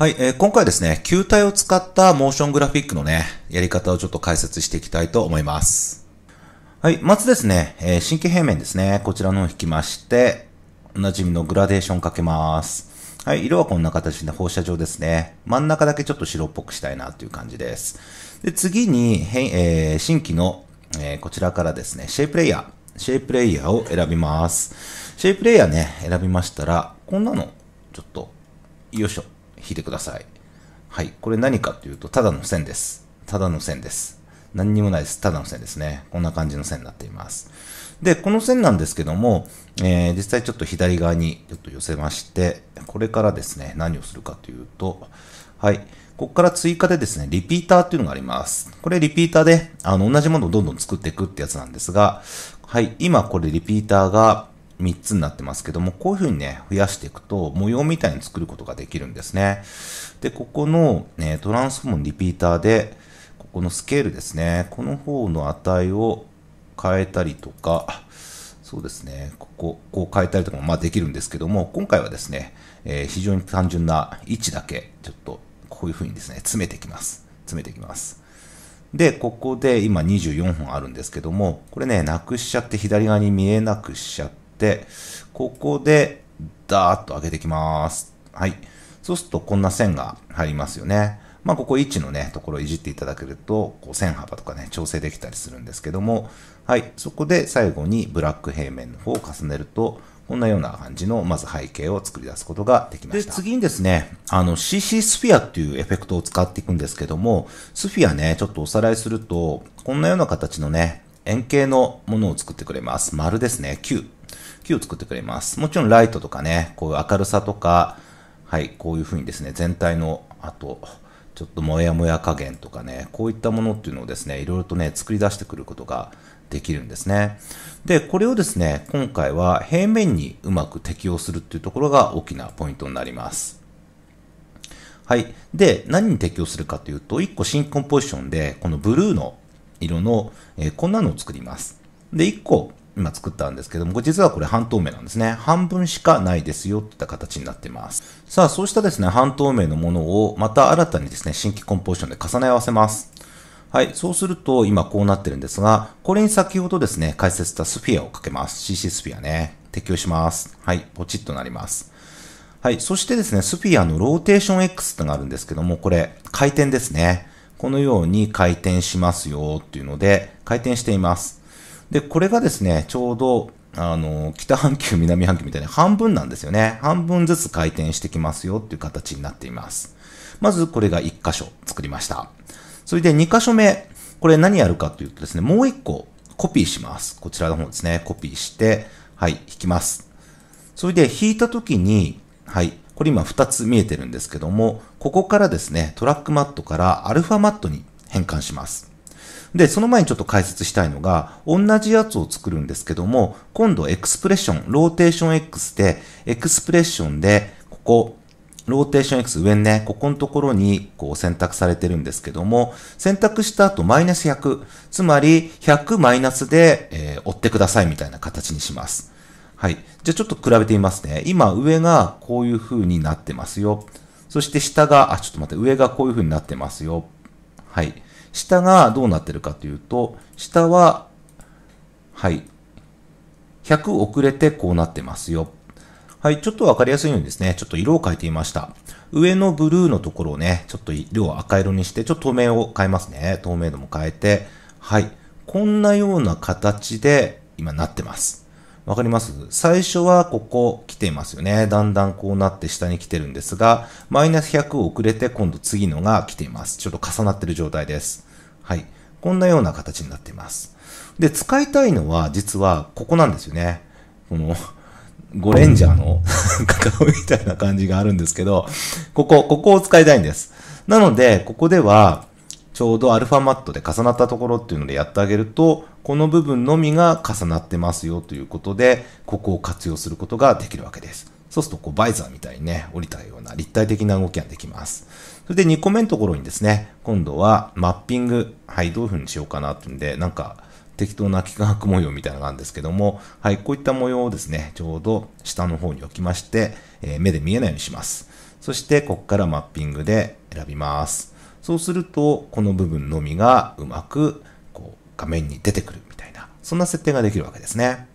はい、えー、今回ですね、球体を使ったモーショングラフィックのね、やり方をちょっと解説していきたいと思います。はい、まずですね、えー、神経平面ですね、こちらのを引きまして、おなじみのグラデーションかけます。はい、色はこんな形で放射状ですね。真ん中だけちょっと白っぽくしたいなという感じです。で、次に、えー、新規の、えー、こちらからですね、シェイプレイヤー、シェイプレイヤーを選びます。シェイプレイヤーね、選びましたら、こんなの、ちょっと、よいしょ。引いてください。はい。これ何かっていうと、ただの線です。ただの線です。何にもないです。ただの線ですね。こんな感じの線になっています。で、この線なんですけども、えー、実際ちょっと左側にちょっと寄せまして、これからですね、何をするかというと、はい。ここから追加でですね、リピーターっていうのがあります。これリピーターで、あの、同じものをどんどん作っていくってやつなんですが、はい。今これリピーターが、3つになってますけども、こういうふうにね、増やしていくと、模様みたいに作ることができるんですね。で、ここの、ね、トランスフォームリピーターで、ここのスケールですね、この方の値を変えたりとか、そうですね、ここ、こう変えたりとかもまあできるんですけども、今回はですね、えー、非常に単純な位置だけ、ちょっとこういうふうにですね、詰めていきます。詰めていきます。で、ここで今24本あるんですけども、これね、なくしちゃって左側に見えなくしちゃっ、ここで、ダーッと上げてきます。はい。そうするとこんな線が入りますよね。まあ、ここ位置のね、ところをいじっていただけると、こう線幅とかね、調整できたりするんですけども、はい、そこで最後にブラック平面の方を重ねると、こんなような感じの、まず背景を作り出すことができました。で、次にですね、あの、CC スフィアっていうエフェクトを使っていくんですけども、スフィアね、ちょっとおさらいすると、こんなような形のね、円形のものを作ってくれます。丸ですね、9。木を作ってくれます。もちろんライトとかね、こういう明るさとか、はい、こういうふうにですね、全体の、あと、ちょっともやもや加減とかね、こういったものっていうのをですね、いろいろとね、作り出してくることができるんですね。で、これをですね、今回は平面にうまく適用するっていうところが大きなポイントになります。はい。で、何に適用するかというと、1個新コンポジションで、このブルーの色の、えー、こんなのを作ります。で、1個、今作ったんですけども、これ実はこれ半透明なんですね。半分しかないですよって言った形になってます。さあ、そうしたですね、半透明のものをまた新たにですね、新規コンポジションで重ね合わせます。はい。そうすると、今こうなってるんですが、これに先ほどですね、解説したスフィアをかけます。CC スフィアね。適用します。はい。ポチッとなります。はい。そしてですね、スフィアのローテーション X ってのがあるんですけども、これ、回転ですね。このように回転しますよっていうので、回転しています。で、これがですね、ちょうど、あの、北半球、南半球みたいな半分なんですよね。半分ずつ回転してきますよっていう形になっています。まず、これが1箇所作りました。それで2箇所目、これ何やるかというとですね、もう1個コピーします。こちらの方ですね、コピーして、はい、引きます。それで引いた時に、はい、これ今2つ見えてるんですけども、ここからですね、トラックマットからアルファマットに変換します。で、その前にちょっと解説したいのが、同じやつを作るんですけども、今度エクスプレッション、ローテーション X で、エクスプレッションで、ここ、ローテーション X 上にね、ここのところにこう選択されてるんですけども、選択した後マイナス100、つまり100マイナスで、えー、追ってくださいみたいな形にします。はい。じゃあちょっと比べてみますね。今上がこういう風になってますよ。そして下が、あ、ちょっと待って、上がこういう風になってますよ。はい。下がどうなってるかというと、下は、はい。100遅れてこうなってますよ。はい、ちょっとわかりやすいようにですね、ちょっと色を変えてみました。上のブルーのところをね、ちょっと色を赤色にして、ちょっと透明を変えますね。透明度も変えて、はい。こんなような形で今なってます。わかります最初はここ来ていますよね。だんだんこうなって下に来てるんですが、マイナス100を遅れて今度次のが来ています。ちょっと重なってる状態です。はい。こんなような形になっています。で、使いたいのは実はここなんですよね。この、ゴレンジャーの顔 みたいな感じがあるんですけど、ここ、ここを使いたいんです。なので、ここでは、ちょうどアルファマットで重なったところっていうのでやってあげると、この部分のみが重なってますよということで、ここを活用することができるわけです。そうすると、こう、バイザーみたいにね、降りたような立体的な動きができます。それで2個目のところにですね、今度はマッピング。はい、どういう風にしようかなっていうんで、なんか、適当な幾何学模様みたいなのがあるんですけども、はい、こういった模様をですね、ちょうど下の方に置きまして、えー、目で見えないようにします。そして、こっからマッピングで選びます。そうすると、この部分のみがうまくこう画面に出てくるみたいな、そんな設定ができるわけですね。